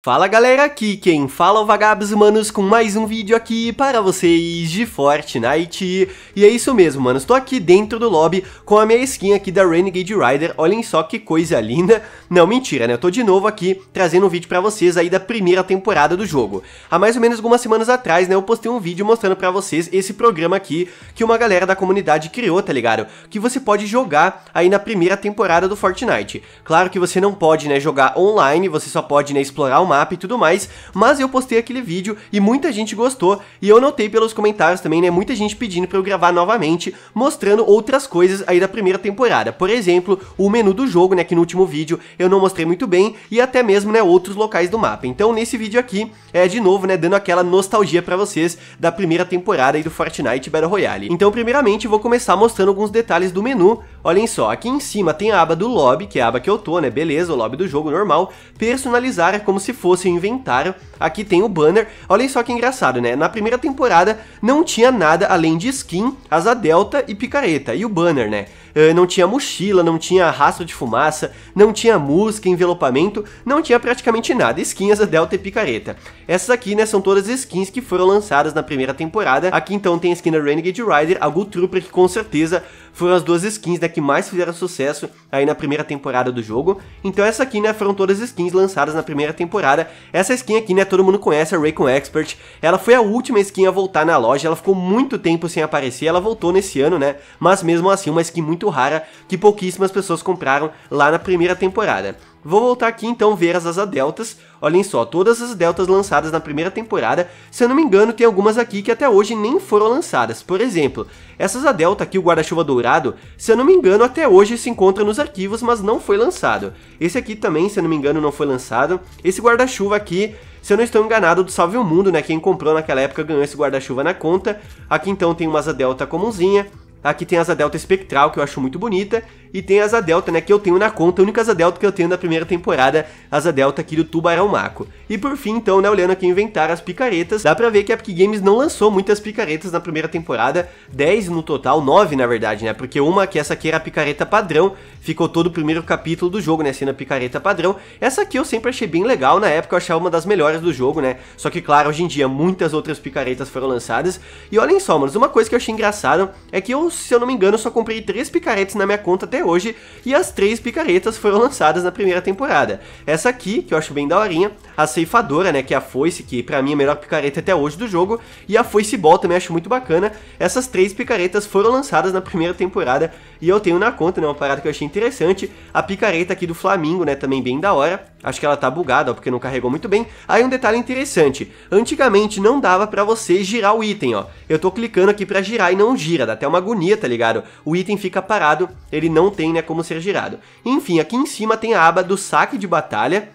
Fala galera, aqui quem fala é o Vagabos Humanos com mais um vídeo aqui para vocês de Fortnite E é isso mesmo, mano, estou aqui dentro do lobby com a minha skin aqui da Renegade Rider Olhem só que coisa linda Não, mentira, né, eu tô de novo aqui trazendo um vídeo para vocês aí da primeira temporada do jogo Há mais ou menos algumas semanas atrás, né, eu postei um vídeo mostrando para vocês esse programa aqui Que uma galera da comunidade criou, tá ligado? Que você pode jogar aí na primeira temporada do Fortnite Claro que você não pode, né, jogar online, você só pode, né, explorar o mapa e tudo mais, mas eu postei aquele vídeo e muita gente gostou, e eu notei pelos comentários também, né, muita gente pedindo para eu gravar novamente, mostrando outras coisas aí da primeira temporada. Por exemplo, o menu do jogo, né, que no último vídeo eu não mostrei muito bem, e até mesmo, né, outros locais do mapa. Então, nesse vídeo aqui, é de novo, né, dando aquela nostalgia para vocês da primeira temporada aí do Fortnite Battle Royale. Então, primeiramente, vou começar mostrando alguns detalhes do menu. Olhem só, aqui em cima tem a aba do lobby, que é a aba que eu tô, né, beleza, o lobby do jogo normal. Personalizar é como se fosse o inventário. Aqui tem o banner. Olhem só que engraçado, né? Na primeira temporada não tinha nada além de skin, asa delta e picareta. E o banner, né? Eh, não tinha mochila, não tinha rastro de fumaça, não tinha música, envelopamento, não tinha praticamente nada. Skins da Delta e Picareta. Essas aqui, né, são todas skins que foram lançadas na primeira temporada. Aqui então tem a skin da Renegade Rider, a Ghoul Trooper, que com certeza foram as duas skins né, que mais fizeram sucesso aí na primeira temporada do jogo. Então essa aqui, né, foram todas skins lançadas na primeira temporada. Essa skin aqui, né, todo mundo conhece, a Raycon Expert. Ela foi a última skin a voltar na loja, ela ficou muito tempo sem aparecer, ela voltou nesse ano, né, mas mesmo assim uma skin muito muito rara que pouquíssimas pessoas compraram lá na primeira temporada. Vou voltar aqui então ver as asa deltas. Olhem só, todas as deltas lançadas na primeira temporada, se eu não me engano, tem algumas aqui que até hoje nem foram lançadas. Por exemplo, essa asa delta aqui, o guarda-chuva dourado, se eu não me engano, até hoje se encontra nos arquivos, mas não foi lançado. Esse aqui também, se eu não me engano, não foi lançado. Esse guarda-chuva aqui, se eu não estou enganado, do Salve o Mundo, né? Quem comprou naquela época ganhou esse guarda-chuva na conta. Aqui então tem uma asa delta comunzinha, Aqui tem a asa delta espectral, que eu acho muito bonita. E tem a Asa Delta, né, que eu tenho na conta, a única Asa Delta que eu tenho da primeira temporada, Asa Delta aqui do Tubarão Maco. E por fim, então, né, olhando aqui o inventário, as picaretas, dá pra ver que a Epic Games não lançou muitas picaretas na primeira temporada, 10 no total, 9 na verdade, né, porque uma, que essa aqui era a picareta padrão, ficou todo o primeiro capítulo do jogo, né, sendo a picareta padrão. Essa aqui eu sempre achei bem legal, na época eu achava uma das melhores do jogo, né, só que claro, hoje em dia muitas outras picaretas foram lançadas. E olhem só, mano, uma coisa que eu achei engraçada é que eu, se eu não me engano, só comprei 3 picaretas na minha conta até até hoje, e as três picaretas foram lançadas na primeira temporada. Essa aqui, que eu acho bem daorinha, a ceifadora, né, que é a foice, que pra mim é a melhor picareta até hoje do jogo, e a foice ball também acho muito bacana. Essas três picaretas foram lançadas na primeira temporada, e eu tenho na conta, né, uma parada que eu achei interessante, a picareta aqui do Flamingo, né, também bem da hora, Acho que ela tá bugada, ó, porque não carregou muito bem. Aí um detalhe interessante, antigamente não dava para você girar o item, ó. Eu tô clicando aqui para girar e não gira, dá até uma agonia, tá ligado? O item fica parado, ele não tem, né, como ser girado. Enfim, aqui em cima tem a aba do saque de batalha,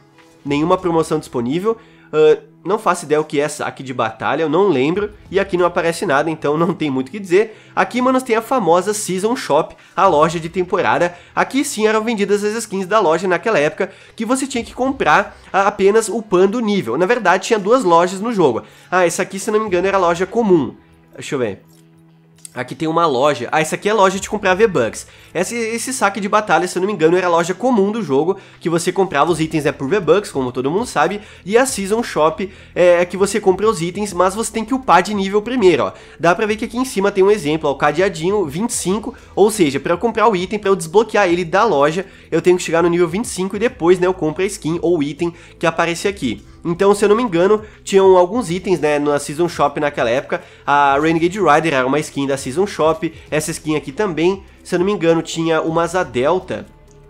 nenhuma promoção disponível. Uh, não faço ideia o que é saque de batalha, eu não lembro, e aqui não aparece nada, então não tem muito o que dizer. Aqui, mano tem a famosa Season Shop, a loja de temporada. Aqui sim eram vendidas as skins da loja naquela época, que você tinha que comprar apenas upando o nível. Na verdade, tinha duas lojas no jogo. Ah, essa aqui, se não me engano, era a loja comum. Deixa eu ver. Aqui tem uma loja. Ah, essa aqui é a loja de comprar V-Bucks. Esse, esse saque de batalha, se eu não me engano, era a loja comum do jogo, que você comprava os itens né, por V-Bucks, como todo mundo sabe, e a Season Shop é, é que você compra os itens, mas você tem que upar de nível primeiro, ó. Dá pra ver que aqui em cima tem um exemplo, ó, o cadeadinho 25, ou seja, para eu comprar o item, para eu desbloquear ele da loja, eu tenho que chegar no nível 25 e depois, né, eu compro a skin ou item que aparece aqui. Então, se eu não me engano, tinham alguns itens, né, na Season Shop naquela época. A Renegade Rider era uma skin da Season Shop. Essa skin aqui também, se eu não me engano, tinha uma Asa Delta.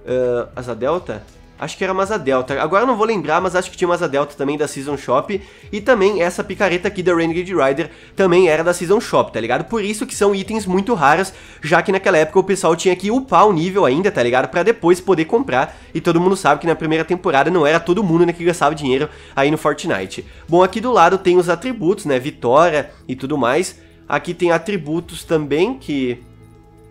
Uh, Asa Delta? Acho que era Masa Delta. Agora não vou lembrar, mas acho que tinha Masa Delta também da Season Shop. E também essa picareta aqui da Renegade Rider também era da Season Shop, tá ligado? Por isso que são itens muito raros, já que naquela época o pessoal tinha que upar o nível ainda, tá ligado? Pra depois poder comprar. E todo mundo sabe que na primeira temporada não era todo mundo né, que gastava dinheiro aí no Fortnite. Bom, aqui do lado tem os atributos, né? Vitória e tudo mais. Aqui tem atributos também que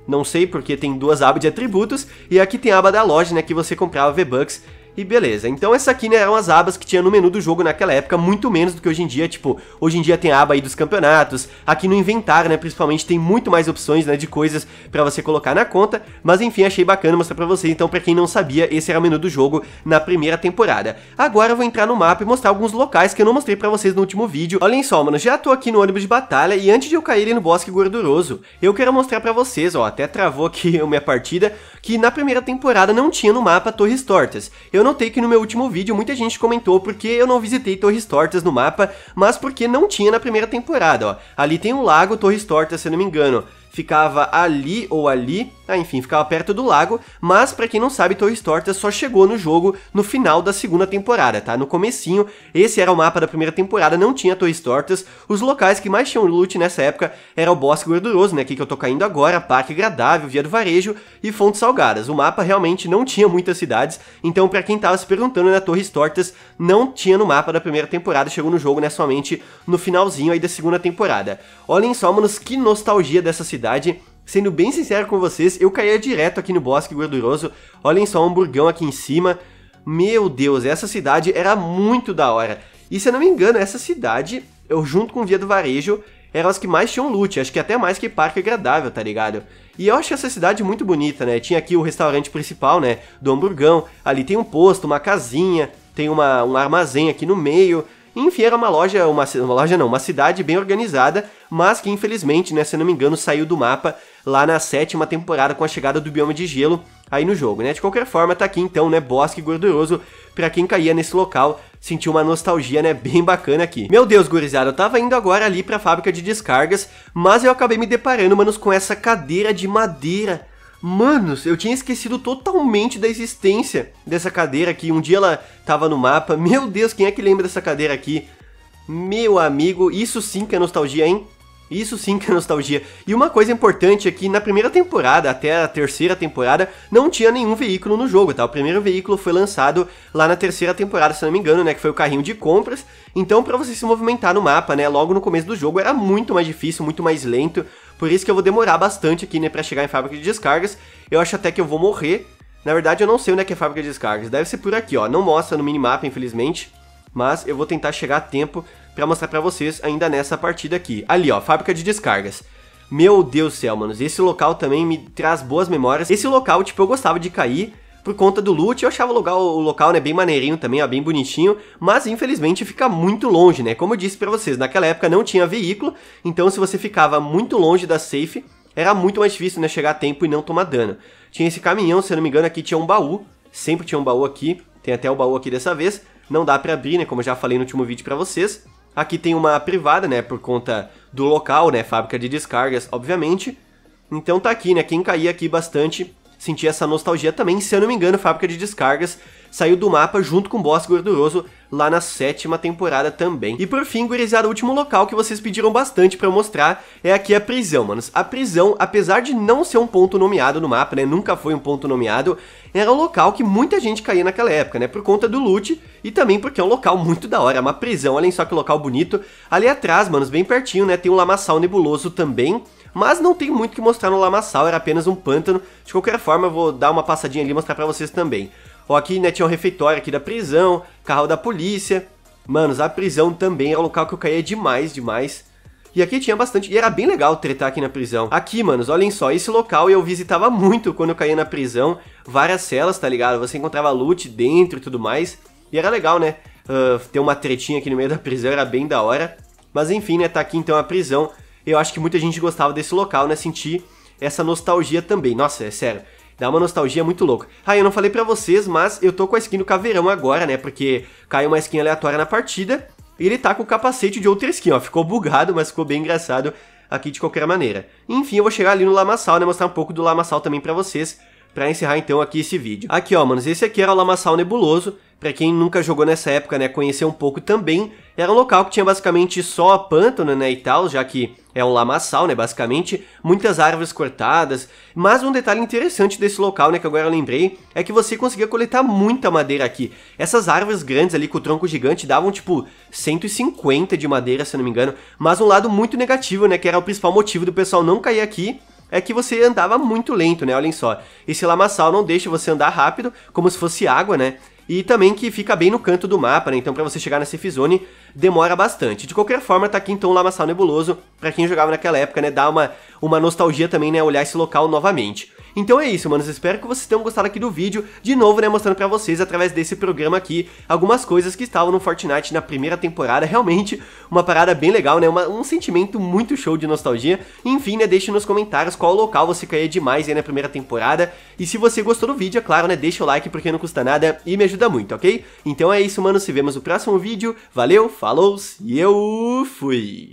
não sei porque tem duas abas de atributos e aqui tem a aba da loja, né, que você comprava V-Bucks e beleza. Então essa aqui, né, eram as abas que tinha no menu do jogo naquela época, muito menos do que hoje em dia, tipo, hoje em dia tem a aba aí dos campeonatos, aqui no inventário, né, principalmente tem muito mais opções, né, de coisas para você colocar na conta, mas enfim, achei bacana mostrar pra vocês, então pra quem não sabia, esse era o menu do jogo na primeira temporada. Agora eu vou entrar no mapa e mostrar alguns locais que eu não mostrei pra vocês no último vídeo. Olhem só, mano, já tô aqui no ônibus de batalha e antes de eu cair no bosque gorduroso, eu quero mostrar pra vocês, ó, até travou aqui a minha partida, que na primeira temporada não tinha no mapa Torres Tortas. Eu eu notei que no meu último vídeo muita gente comentou porque eu não visitei Torres Tortas no mapa, mas porque não tinha na primeira temporada, ó. Ali tem um lago Torres Tortas, se eu não me engano ficava ali ou ali, ah, enfim, ficava perto do lago, mas para quem não sabe, Torres Tortas só chegou no jogo no final da segunda temporada, tá? No comecinho, esse era o mapa da primeira temporada, não tinha Torres Tortas, os locais que mais tinham loot nessa época era o Bosque Gorduroso, né, aqui que eu tô caindo agora, Parque Agradável, Via do Varejo e Fontes Salgadas. O mapa realmente não tinha muitas cidades, então para quem tava se perguntando, né, Torres Tortas não tinha no mapa da primeira temporada, chegou no jogo, né, somente no finalzinho aí da segunda temporada. Olhem só, manos, que nostalgia dessa cidade cidade. Sendo bem sincero com vocês, eu caía direto aqui no bosque gorduroso. Olhem só o hamburgão aqui em cima. Meu Deus, essa cidade era muito da hora. E se eu não me engano, essa cidade, eu junto com o Via do Varejo, eram as que mais tinham loot, acho que até mais que Parque Agradável, tá ligado? E eu acho essa cidade muito bonita, né? Tinha aqui o restaurante principal, né? Do hamburgão, ali tem um posto, uma casinha, tem uma, um armazém aqui no meio, enfim, era uma loja, uma, uma loja não, uma cidade bem organizada, mas que infelizmente, né, se não me engano, saiu do mapa lá na sétima temporada com a chegada do bioma de gelo aí no jogo, né? De qualquer forma, tá aqui então, né, bosque gorduroso para quem caía nesse local, sentiu uma nostalgia, né, bem bacana aqui. Meu Deus, gurizada, eu tava indo agora ali para a fábrica de descargas, mas eu acabei me deparando, manos, com essa cadeira de madeira Manos, eu tinha esquecido totalmente da existência dessa cadeira aqui. Um dia ela tava no mapa. Meu Deus, quem é que lembra dessa cadeira aqui? Meu amigo, isso sim que é nostalgia, hein? Isso sim que é nostalgia. E uma coisa importante é que na primeira temporada, até a terceira temporada, não tinha nenhum veículo no jogo, tá? O primeiro veículo foi lançado lá na terceira temporada, se não me engano, né? Que foi o carrinho de compras. Então, para você se movimentar no mapa, né? Logo no começo do jogo era muito mais difícil, muito mais lento. Por isso que eu vou demorar bastante aqui, né, pra chegar em fábrica de descargas. Eu acho até que eu vou morrer. Na verdade, eu não sei onde é que é a fábrica de descargas. Deve ser por aqui, ó. Não mostra no minimapa, infelizmente. Mas eu vou tentar chegar a tempo pra mostrar pra vocês ainda nessa partida aqui. Ali, ó, fábrica de descargas. Meu Deus do céu, mano! esse local também me traz boas memórias. Esse local, tipo, eu gostava de cair, por conta do loot. Eu achava o local, o local né, bem maneirinho também, ó, bem bonitinho, mas infelizmente fica muito longe, né? Como eu disse para vocês, naquela época não tinha veículo, então se você ficava muito longe da safe, era muito mais difícil né, chegar a tempo e não tomar dano. Tinha esse caminhão, se eu não me engano, aqui tinha um baú, sempre tinha um baú aqui, tem até o baú aqui dessa vez, não dá para abrir, né, como eu já falei no último vídeo para vocês. Aqui tem uma privada, né, por conta do local, né, fábrica de descargas, obviamente. Então tá aqui, né, quem cair aqui bastante sentir essa nostalgia também. Se eu não me engano, Fábrica de Descargas saiu do mapa junto com o Boss Gorduroso lá na sétima temporada também. E por fim, gurizada, o último local que vocês pediram bastante pra eu mostrar é aqui a prisão, manos. A prisão, apesar de não ser um ponto nomeado no mapa, né, nunca foi um ponto nomeado, era um local que muita gente caía naquela época, né, por conta do loot e também porque é um local muito da hora, é uma prisão, olhem só que local bonito. Ali atrás, manos, bem pertinho, né, tem um lamaçal nebuloso também, mas não tem muito que mostrar no lamaçal, era apenas um pântano. De qualquer forma, eu vou dar uma passadinha ali e mostrar pra vocês também. Ó, aqui né, tinha um refeitório aqui da prisão, carro da polícia. Manos, a prisão também era é um local que eu caía demais, demais. E aqui tinha bastante, e era bem legal tretar aqui na prisão. Aqui, manos, olhem só, esse local eu visitava muito quando eu caía na prisão. Várias celas, tá ligado? Você encontrava loot dentro e tudo mais. E era legal, né? Uh, ter uma tretinha aqui no meio da prisão era bem da hora. Mas enfim, né, tá aqui então a prisão. Eu acho que muita gente gostava desse local, né? Sentir essa nostalgia também. Nossa, é sério. Dá uma nostalgia muito louca. Ah, eu não falei para vocês, mas eu tô com a skin do Caveirão agora, né? Porque caiu uma skin aleatória na partida. E ele tá com o capacete de outra skin, ó. Ficou bugado, mas ficou bem engraçado aqui de qualquer maneira. Enfim, eu vou chegar ali no Lamaçal, né? Mostrar um pouco do Lamaçal também pra vocês. Pra encerrar então aqui esse vídeo. Aqui ó, manos, esse aqui era o Lamaçal Nebuloso para quem nunca jogou nessa época, né, conhecer um pouco também. Era um local que tinha basicamente só pântano, né, e tal, já que é um lamaçal, né, basicamente, muitas árvores cortadas. Mas um detalhe interessante desse local, né, que agora eu lembrei, é que você conseguia coletar muita madeira aqui. Essas árvores grandes ali com o tronco gigante davam tipo 150 de madeira, se não me engano. Mas um lado muito negativo, né, que era o principal motivo do pessoal não cair aqui, é que você andava muito lento, né? Olhem só. Esse lamaçal não deixa você andar rápido, como se fosse água, né? e também que fica bem no canto do mapa, né? Então para você chegar na Safe Zone demora bastante. De qualquer forma, tá aqui então o Lamaçal Nebuloso, para quem jogava naquela época, né, dá uma, uma nostalgia também, né, olhar esse local novamente. Então é isso, manos, espero que vocês tenham gostado aqui do vídeo, de novo, né, mostrando pra vocês, através desse programa aqui, algumas coisas que estavam no Fortnite na primeira temporada, realmente uma parada bem legal, né, uma, um sentimento muito show de nostalgia, enfim, né, deixe nos comentários qual local você caía demais aí na primeira temporada, e se você gostou do vídeo, é claro, né, deixa o like porque não custa nada e me ajuda muito, ok? Então é isso, mano, se vemos no próximo vídeo, valeu, falou e eu fui!